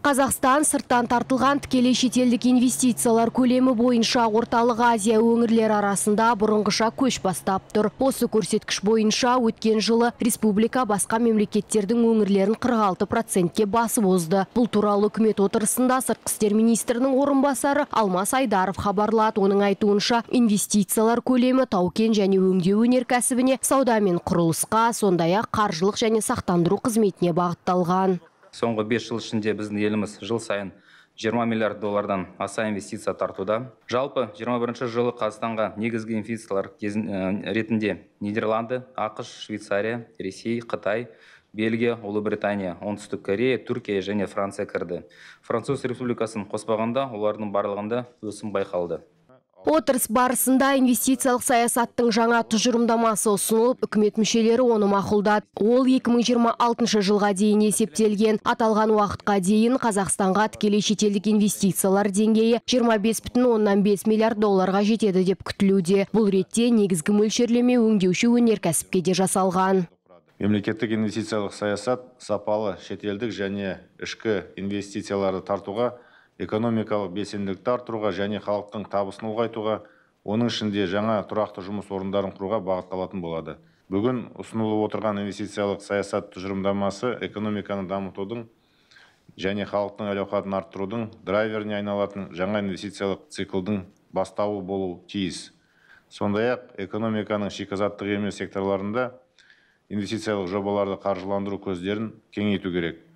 Қазақстан сырттан тартылған тікелей шетелдік инвестициялар көлемі бойынша орталық Азия өңірлері арасында бұрынғыша көш бастап тұр. Осы көрсеткіш бойынша өткен жылы республика басқа мемлекеттердің өңірлерін 46 процентке басып озды. Бұл туралы үкімет отырысында сыртқы істер министрінің орынбасары Алмас Айдаров хабарлады. Оның айтуынша инвестициялар көлемі таукен және өңдеу өнеркәсібіне, сауда мен құрылысқа, сондай-ақ қаржылық және сақтандыру қызметіне бағытталған соңғы 5 жыл ішінде біздің еліміз жыл сайын 20 миллиард доллардан аса инвестиция тартуда жалпы 21 жылы қазақстанға негізгі инвестициялар э, ретінде нидерланды ақш швейцария ресей қытай бельгия ұлыбритания оңтүстік корея түркия және франция кірді француз республикасын қоспағанда олардың барлығында өсім байқалды Отырыс барысында инвестициялық саясаттың жаңа тұжырымдамасы ұсынылып, үкімет мүшелері оны мақұлдады. Ол 2026 жылға дейін есептелген. Аталған уақытқа дейін Қазақстанға тікелей шетелдік инвестициялар деңгейі 25,5 миллиард долларға жетеді деп күтілуде. Бұл ретте негізгі мөлшерлеме өңдеуші өнеркәсіпке де жасалған. Мемлекеттік инвестициялық саясат сапалы шетелдік және ішкі инвестицияларды тартуға экономикалық белсенділікті арттыруға және халықтың табысын ұлғайтуға оның ішінде жаңа тұрақты жұмыс орындарын құруға бағытталатын болады бүгін ұсынылып отырған инвестициялық саясат тұжырымдамасы экономиканы дамытудың және халықтың әл ауқатын арттырудың драйверіне айналатын жаңа инвестициялық циклдың бастауы болу тиіс сондай ақ экономиканың шикізаттық емес секторларында инвестициялық жобаларды қаржыландыру көздерін кеңейту керек